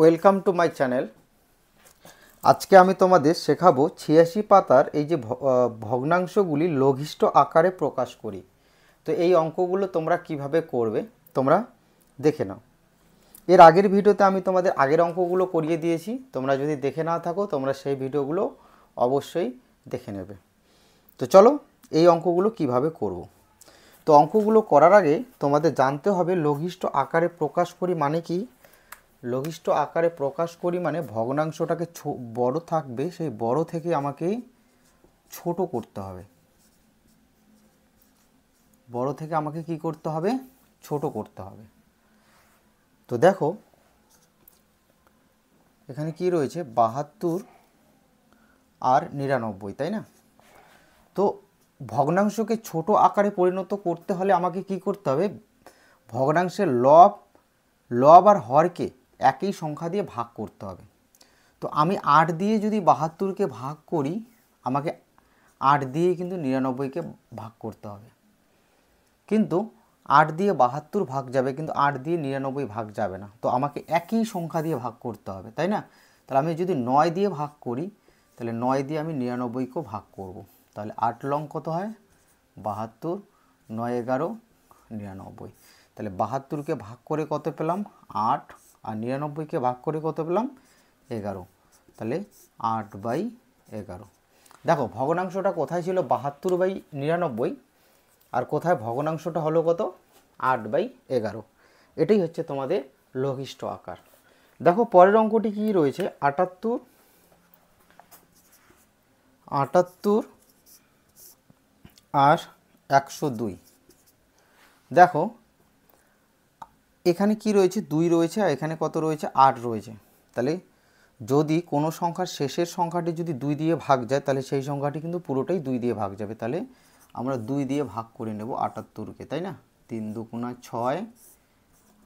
Welcome to my channel আজকে আমি তোমাদের শেখাবো ছিয়াশি পাতার এই যে ভগ্নাংশগুলি লঘিষ্ঠ আকারে প্রকাশ করি তো এই অঙ্কগুলো তোমরা কিভাবে করবে তোমরা দেখে নাও এর আগের ভিডিওতে আমি তোমাদের আগের অঙ্কগুলো করিয়ে দিয়েছি তোমরা যদি দেখে না থাকো তোমরা সেই ভিডিওগুলো অবশ্যই দেখে নেবে তো চলো এই অঙ্কগুলো কিভাবে করব। তো অঙ্কগুলো করার আগে তোমাদের জানতে হবে লঘিষ্ঠ আকারে প্রকাশ করি মানে কি লঘিষ্ঠ আকারে প্রকাশ করি মানে ভগ্নাংশটাকে বড় থাকবে সেই বড় থেকে আমাকে ছোট করতে হবে বড় থেকে আমাকে কি করতে হবে ছোট করতে হবে তো দেখো এখানে কি রয়েছে বাহাত্তর আর নিরানব্বই তাই না তো ভগ্নাংশকে ছোট আকারে পরিণত করতে হলে আমাকে কি করতে হবে ভগ্নাংশের লব লব আর হরকে একই সংখ্যা দিয়ে ভাগ করতে হবে তো আমি আট দিয়ে যদি বাহাত্তরকে ভাগ করি আমাকে আট দিয়ে কিন্তু নিরানব্বইকে ভাগ করতে হবে কিন্তু আট দিয়ে বাহাত্তর ভাগ যাবে কিন্তু আট দিয়ে নিরানব্বই ভাগ যাবে না তো আমাকে একই সংখ্যা দিয়ে ভাগ করতে হবে তাই না তাহলে আমি যদি নয় দিয়ে ভাগ করি তাহলে নয় দিয়ে আমি নিরানব্বইকেও ভাগ করব। তাহলে আট লং কত হয় বাহাত্তর নয় এগারো নিরানব্বই তাহলে বাহাত্তরকে ভাগ করে কত পেলাম আট আর নিরানব্বইকে ভাগ করে কত পেলাম এগারো তাহলে আট বাই এগারো দেখো ভগ্নাংশটা কোথায় ছিল বাহাত্তর বাই নিরানব্বই আর কোথায় ভগ্নাংশটা হলো কত আট বাই এগারো এটাই হচ্ছে তোমাদের লঘিষ্ট আকার দেখো পরের অঙ্কটি কি রয়েছে আটাত্তর আটাত্তর আর একশো দুই দেখো এখানে কি রয়েছে দুই রয়েছে আর এখানে কত রয়েছে আট রয়েছে তাহলে যদি কোনো সংখ্যার শেষের সংখ্যাটি যদি দুই দিয়ে ভাগ যায় তাহলে সেই সংখ্যাটি কিন্তু পুরোটাই দুই দিয়ে ভাগ যাবে তাহলে আমরা দুই দিয়ে ভাগ করে নেব আটাত্তরকে তাই না তিন দুকুনা ছয়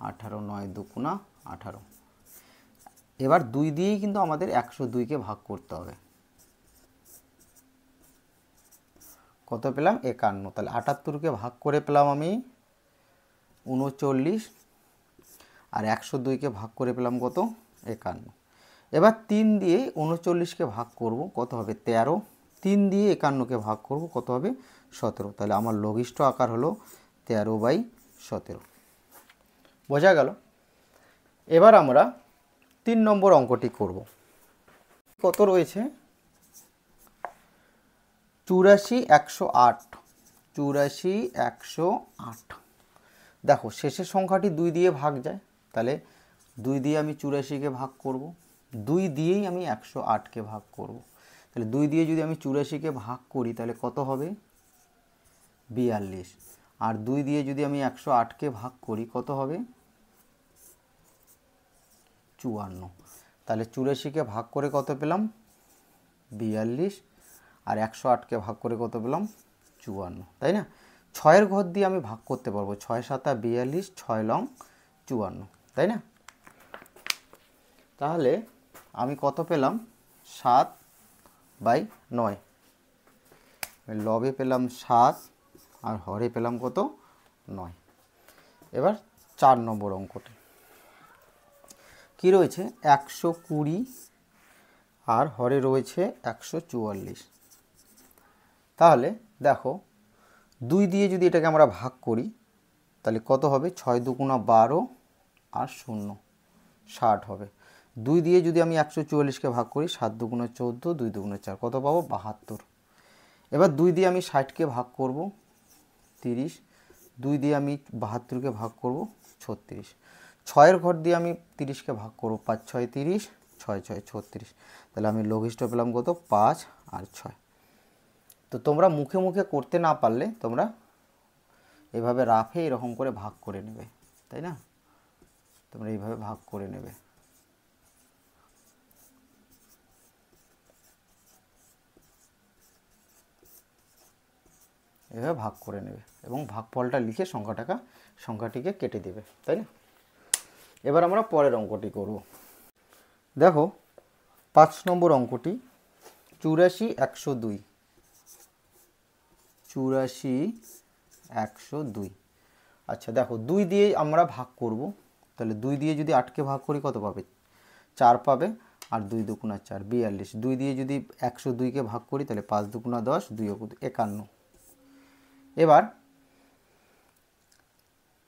আঠারো নয় দুকুনা আঠারো এবার দুই দিয়েই কিন্তু আমাদের একশো দুইকে ভাগ করতে হবে কত পেলাম একান্ন তাহলে আটাত্তরকে ভাগ করে পেলাম আমি উনচল্লিশ আর একশো দুইকে ভাগ করে পেলাম কত একান্ন এবার তিন দিয়ে উনচল্লিশকে ভাগ করব কত হবে তেরো তিন দিয়ে একান্নকে ভাগ করব কত হবে সতেরো তাহলে আমার লঘিষ্ঠ আকার হলো তেরো বাই সতেরো বোঝা গেল এবার আমরা তিন নম্বর অঙ্কটি করব কত রয়েছে চুরাশি একশো আট চুরাশি একশো আট দেখো শেষের সংখ্যাটি দুই দিয়ে ভাগ যায় তাহলে দুই দিয়ে আমি চুরাশিকে ভাগ করব। দুই দিয়েই আমি একশো আটকে ভাগ করব। তাহলে দুই দিয়ে যদি আমি চুরাশিকে ভাগ করি তাহলে কত হবে বিয়াল্লিশ আর দুই দিয়ে যদি আমি একশো আটকে ভাগ করি কত হবে চুয়ান্ন তাহলে চুরাশিকে ভাগ করে কত পেলাম বিয়াল্লিশ আর একশো আটকে ভাগ করে কত পেলাম চুয়ান্ন তাই না ছয়ের ঘর দিয়ে আমি ভাগ করতে পারবো ছয় সাতা বিয়াল্লিশ ছয় লং চুয়ান্ন তাই না তাহলে আমি কত পেলাম সাত বাই নয় লবে পেলাম সাত আর হরে পেলাম কত নয় এবার চার নম্বর অঙ্কটি কি রয়েছে একশো কুড়ি আর হরে রয়েছে একশো চুয়াল্লিশ তাহলে দেখো দুই দিয়ে যদি এটাকে আমরা ভাগ করি তাহলে কত হবে ছয় দুগুণা বারো আর শূন্য ষাট হবে দুই দিয়ে যদি আমি একশো চুয়াল্লিশকে ভাগ করি সাত দুগুণে চৌদ্দো দুই দুগুণে চার কত পাবো বাহাত্তর এবার দুই দিয়ে আমি ষাটকে ভাগ করব তিরিশ দুই দিয়ে আমি বাহাত্তরকে ভাগ করব ছত্রিশ ছয়ের ঘর দিয়ে আমি তিরিশকে ভাগ করব পাঁচ ছয় তিরিশ ছয় ছয় ছত্রিশ তাহলে আমি লঘিষ্ঠ পেলাম কত পাঁচ আর ছয় তো তোমরা মুখে মুখে করতে না পারলে তোমরা এভাবে রাফে এরকম করে ভাগ করে নেবে তাই না তোমরা এইভাবে ভাগ করে নেবে এভাবে ভাগ করে নেবে এবং ভাগফলটা লিখে সংখ্যাটাকে সংখ্যাটিকে কেটে দেবে তাই না এবার আমরা পরের অঙ্কটি করব দেখো পাঁচ নম্বর অঙ্কটি চুরাশি একশো দুই চুরাশি একশো দুই আচ্ছা দেখো দুই দিয়ে আমরা ভাগ করব তাহলে দুই দিয়ে যদি আটকে ভাগ করি কত পাবে চার পাবে আর দুই দুগুণা চার বিয়াল্লিশ দুই দিয়ে যদি একশো দুইকে ভাগ করি তাহলে পাঁচ দুগুণা দশ দুই একান্ন এবার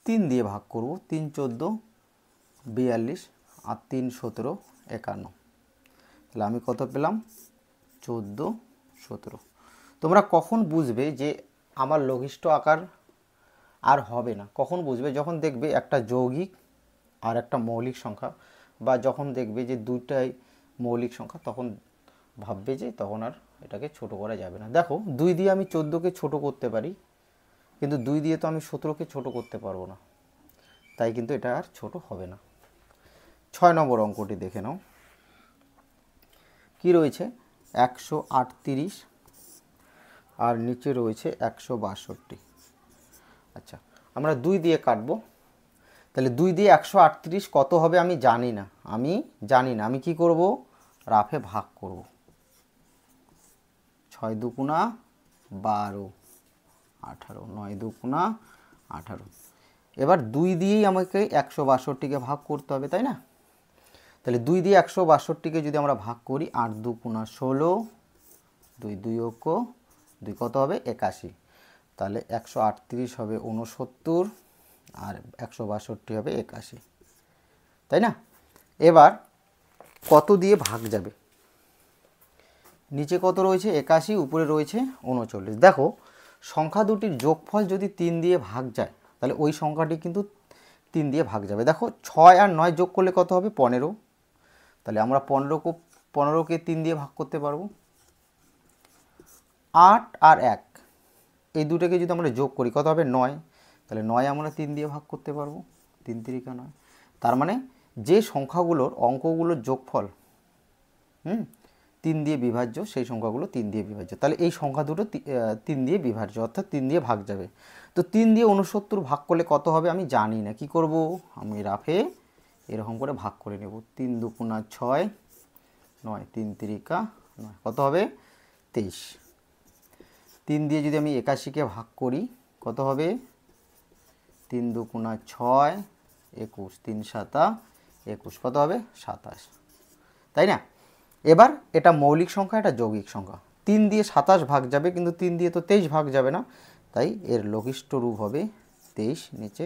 তিন দিয়ে ভাগ করব তিন চোদ্দো বিয়াল্লিশ আর তিন সতেরো একান্ন তাহলে আমি কত পেলাম চোদ্দো সতেরো তোমরা কখন বুঝবে যে আমার লঘিষ্ঠ আকার আর হবে না কখন বুঝবে যখন দেখবে একটা যৌগিক আর একটা মৌলিক সংখ্যা বা যখন দেখবে যে দুইটাই মৌলিক সংখ্যা তখন ভাববে যে তখন আর এটাকে ছোট করা যাবে না দেখো দুই দিয়ে আমি চোদ্দোকে ছোট করতে পারি কিন্তু দুই দিয়ে তো আমি সতেরোকে ছোট করতে পারবো না তাই কিন্তু এটা আর ছোট হবে না ছয় নম্বর অঙ্কটি দেখে নাও কি রয়েছে একশো আটত্রিশ আর নিচে রয়েছে একশো বাষট্টি আচ্ছা আমরা দুই দিয়ে কাটবো তাহলে দুই দিয়ে একশো আটত্রিশ কত হবে আমি জানি না আমি জানি না আমি কি করব রাফে ভাগ করব ছয় দুকুনা বারো আঠারো নয় দুকুনা আঠারো এবার দুই দিয়েই আমাকে একশো বাষট্টিকে ভাগ করতে হবে তাই না তাহলে দুই দিয়ে একশো বাষট্টিকে যদি আমরা ভাগ করি আট দুকুনা ষোলো দুই দুই অক্ষ দুই কত হবে একাশি তাহলে একশো আটত্রিশ হবে ঊনসত্তর আর একশো বাষট্টি হবে একাশি তাই না এবার কত দিয়ে ভাগ যাবে নিচে কত রয়েছে একাশি উপরে রয়েছে উনচল্লিশ দেখো সংখ্যা দুটির যোগফল যদি তিন দিয়ে ভাগ যায় তাহলে ওই সংখ্যাটি কিন্তু তিন দিয়ে ভাগ যাবে দেখো ছয় আর নয় যোগ করলে কত হবে পনেরো তাহলে আমরা পনেরোকে পনেরোকে তিন দিয়ে ভাগ করতে পারবো আট আর এক এই দুটোকে যদি আমরা যোগ করি কত হবে নয় তাহলে নয় আমরা তিন দিয়ে ভাগ করতে পারবো তিন তিরিকা নয় তার মানে যে সংখ্যাগুলোর অঙ্কগুলোর যোগফল হুম তিন দিয়ে বিভাজ্য সেই সংখ্যাগুলো তিন দিয়ে বিভাজ্য তাহলে এই সংখ্যা দুটো তিন দিয়ে বিভাজ্য অর্থাৎ তিন দিয়ে ভাগ যাবে তো তিন দিয়ে উনসত্তর ভাগ করলে কত হবে আমি জানি না কি করব আমি রাফে এরকম করে ভাগ করে নেব তিন দুকুনা ছয় নয় তিন তিরিকা নয় কত হবে তেইশ তিন দিয়ে যদি আমি একাশিকে ভাগ করি কত হবে তিন দুকুণা ছয় একুশ তিন সাতা একুশ কত হবে সাতাশ তাই না এবার এটা মৌলিক সংখ্যা এটা যৌগিক সংখ্যা তিন দিয়ে সাতাশ ভাগ যাবে কিন্তু তিন দিয়ে তো তেইশ ভাগ যাবে না তাই এর লঘিষ্ঠ রূপ হবে তেইশ নিচে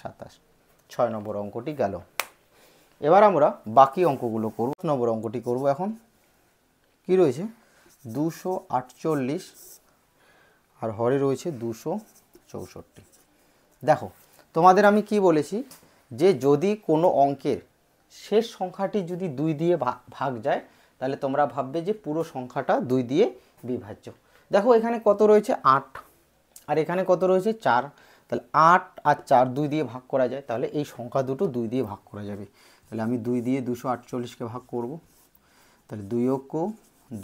সাতাশ ছয় নম্বর অঙ্কটি গেল এবার আমরা বাকি অঙ্কগুলো করব নম্বর অঙ্কটি করব এখন কি রয়েছে দুশো আটচল্লিশ আর হরে রয়েছে দুশো চৌষট্টি দেখো তোমাদের আমি কি বলেছি যে যদি কোনো অঙ্কের শেষ সংখ্যাটি যদি দুই দিয়ে ভাগ যায় তাহলে তোমরা ভাববে যে পুরো সংখ্যাটা দুই দিয়ে বিভাজ্য দেখো এখানে কত রয়েছে আট আর এখানে কত রয়েছে চার তাহলে আট আর চার দুই দিয়ে ভাগ করা যায় তাহলে এই সংখ্যা দুটো দুই দিয়ে ভাগ করা যাবে তাহলে আমি দুই দিয়ে দুশো আটচল্লিশকে ভাগ করব তাহলে দুই অক্ষ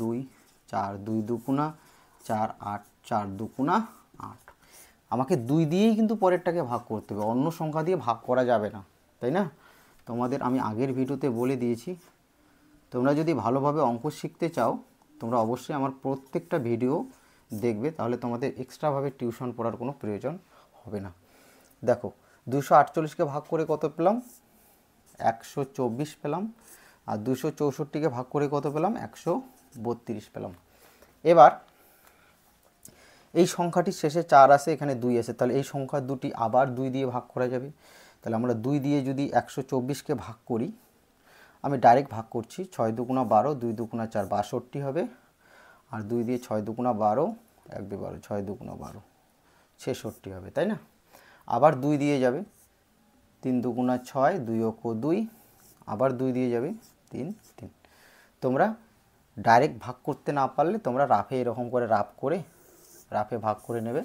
দুই চার দুই দুকুনা চার আট চার দুকুনা আমাকে দুই দিয়েই কিন্তু পরেরটাকে ভাগ করতে হবে অন্য সংখ্যা দিয়ে ভাগ করা যাবে না তাই না তোমাদের আমি আগের ভিডিওতে বলে দিয়েছি তোমরা যদি ভালোভাবে অঙ্ক শিখতে চাও তোমরা অবশ্যই আমার প্রত্যেকটা ভিডিও দেখবে তাহলে তোমাদের এক্সট্রাভাবে টিউশন পড়ার কোনো প্রয়োজন হবে না দেখো দুশো আটচল্লিশকে ভাগ করে কত পেলাম একশো চব্বিশ পেলাম আর দুশো চৌষট্টিকে ভাগ করে কত পেলাম একশো বত্রিশ পেলাম এবার এই সংখ্যাটির শেষে চার আসে এখানে দুই আসে তাহলে এই সংখ্যা দুটি আবার দুই দিয়ে ভাগ করা যাবে তাহলে আমরা দুই দিয়ে যদি একশো চব্বিশকে ভাগ করি আমি ডাইরেক্ট ভাগ করছি ছয় দুগুণা বারো দুই দুগুণা চার বাষট্টি হবে আর দুই দিয়ে ছয় দুগুণা বারো এক দুই বারো ছয় দুগুণা বারো ছেষট্টি হবে তাই না আবার দুই দিয়ে যাবে তিন দুগুণা ছয় দুই অক দুই আবার দুই দিয়ে যাবে তিন তিন তোমরা ডাইরেক্ট ভাগ করতে না পারলে তোমরা রাফে এরকম করে রাফ করে রাফে ভাগ করে নেবে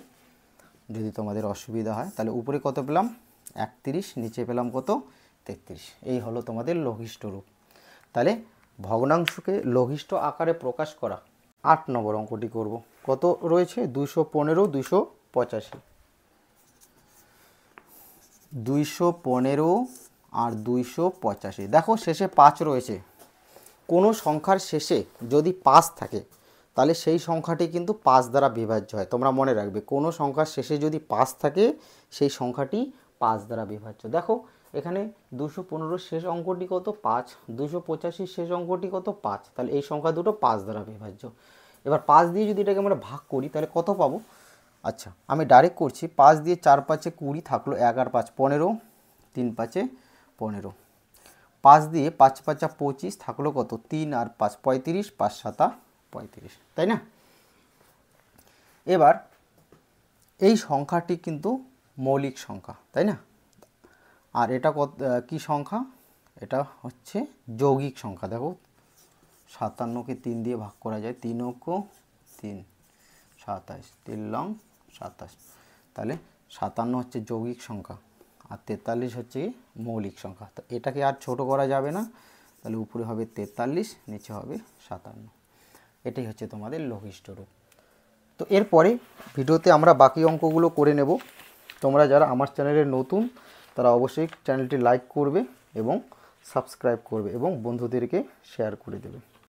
যদি তোমাদের অসুবিধা হয় তাহলে উপরে কত পেলাম একত্রিশ নিচে পেলাম কত তেত্রিশ এই হলো তোমাদের লঘিষ্ঠ রূপ তাহলে ভগ্নাংশকে লঘিষ্ঠ আকারে প্রকাশ করা আট নম্বর অঙ্কটি করব কত রয়েছে দুশো পনেরো দুশো পঁচাশি দুইশো পনেরো আর দুইশো পঁচাশি দেখো শেষে পাঁচ রয়েছে কোনো সংখ্যার শেষে যদি পাঁচ থাকে তাহলে সেই সংখ্যাটি কিন্তু পাঁচ দ্বারা বিভাজ্য হয় তোমরা মনে রাখবে কোনো সংখ্যার শেষে যদি পাঁচ থাকে সেই সংখ্যাটি পাঁচ দ্বারা বিভাজ্য দেখো এখানে দুশো পনেরোর শেষ অঙ্কটি কত পাঁচ দুশো পঁচাশির শেষ অঙ্কটি কত পাঁচ তাহলে এই সংখ্যা দুটো পাঁচ দ্বারা বিভাজ্য এবার পাঁচ দিয়ে যদি এটাকে আমরা ভাগ করি তাহলে কত পাবো আচ্ছা আমি ডাইরেক্ট করছি পাঁচ দিয়ে চার পাঁচে কুড়ি থাকলো এক আর পাঁচ পনেরো তিন পাঁচে পনেরো পাঁচ দিয়ে পাঁচ পাঁচা পঁচিশ থাকলো কত তিন আর পাঁচ পঁয়ত্রিশ পাঁচ সাতা পঁয়ত্রিশ তাই না এবার এই সংখ্যাটি কিন্তু মৌলিক সংখ্যা তাই না আর এটা কত কী সংখ্যা এটা হচ্ছে যৌগিক সংখ্যা দেখো সাতান্নকে তিন দিয়ে ভাগ করা যায় তিন অক্ষ তিন সাতাশ তিন লং সাতাশ তাহলে সাতান্ন হচ্ছে যৌগিক সংখ্যা আর তেতাল্লিশ হচ্ছে মৌলিক সংখ্যা তো এটাকে আর ছোট করা যাবে না তাহলে উপরে হবে তেতাল্লিশ নিচে হবে সাতান্ন এটাই হচ্ছে তোমাদের লঘিষ্ঠ রূপ তো এরপরে ভিডিওতে আমরা বাকি অঙ্কগুলো করে নেব তোমরা যারা আমার চ্যানেলে নতুন তারা অবশ্যই চ্যানেলটি লাইক করবে এবং সাবস্ক্রাইব করবে এবং বন্ধুদেরকে শেয়ার করে দেবে